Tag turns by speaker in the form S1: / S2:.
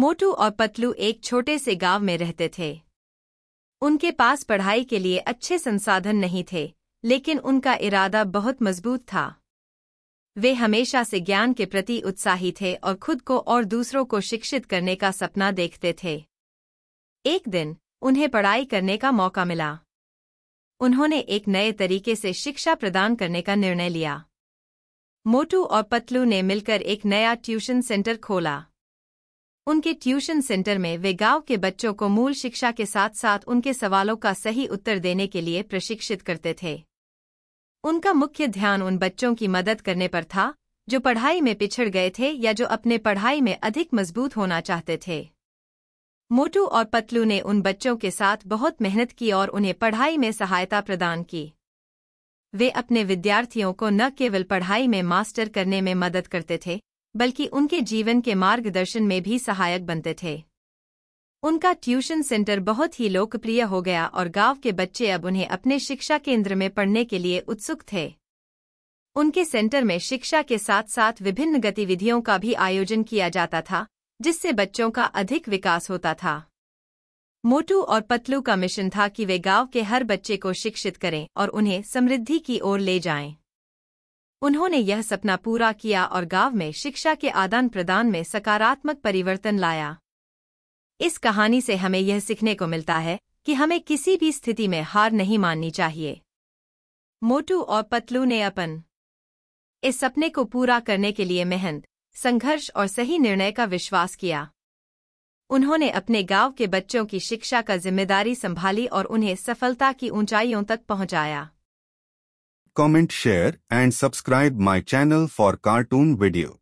S1: मोटू और पतलू एक छोटे से गांव में रहते थे उनके पास पढ़ाई के लिए अच्छे संसाधन नहीं थे लेकिन उनका इरादा बहुत मजबूत था वे हमेशा से ज्ञान के प्रति उत्साही थे और खुद को और दूसरों को शिक्षित करने का सपना देखते थे एक दिन उन्हें पढ़ाई करने का मौका मिला उन्होंने एक नए तरीके से शिक्षा प्रदान करने का निर्णय लिया मोटू और पतलू ने मिलकर एक नया ट्यूशन सेंटर खोला उनके ट्यूशन सेंटर में वे गांव के बच्चों को मूल शिक्षा के साथ साथ उनके सवालों का सही उत्तर देने के लिए प्रशिक्षित करते थे उनका मुख्य ध्यान उन बच्चों की मदद करने पर था जो पढ़ाई में पिछड़ गए थे या जो अपने पढ़ाई में अधिक मजबूत होना चाहते थे मोटू और पतलू ने उन बच्चों के साथ बहुत मेहनत की और उन्हें पढ़ाई में सहायता प्रदान की वे अपने विद्यार्थियों को न केवल पढ़ाई में मास्टर करने में मदद करते थे बल्कि उनके जीवन के मार्गदर्शन में भी सहायक बनते थे उनका ट्यूशन सेंटर बहुत ही लोकप्रिय हो गया और गांव के बच्चे अब उन्हें अपने शिक्षा केंद्र में पढ़ने के लिए उत्सुक थे उनके सेंटर में शिक्षा के साथ साथ विभिन्न गतिविधियों का भी आयोजन किया जाता था जिससे बच्चों का अधिक विकास होता था मोटू और पतलू का मिशन था कि वे गांव के हर बच्चे को शिक्षित करें और उन्हें समृद्धि की ओर ले जाएं। उन्होंने यह सपना पूरा किया और गांव में शिक्षा के आदान प्रदान में सकारात्मक परिवर्तन लाया इस कहानी से हमें यह सीखने को मिलता है कि हमें किसी भी स्थिति में हार नहीं माननी चाहिए मोटू और पतलू ने अपन इस सपने को पूरा करने के लिए मेहनत संघर्ष और सही निर्णय का विश्वास किया उन्होंने अपने गांव के बच्चों की शिक्षा का जिम्मेदारी संभाली और उन्हें सफलता की ऊंचाइयों तक पहुंचाया comment, share and subscribe my channel for cartoon video.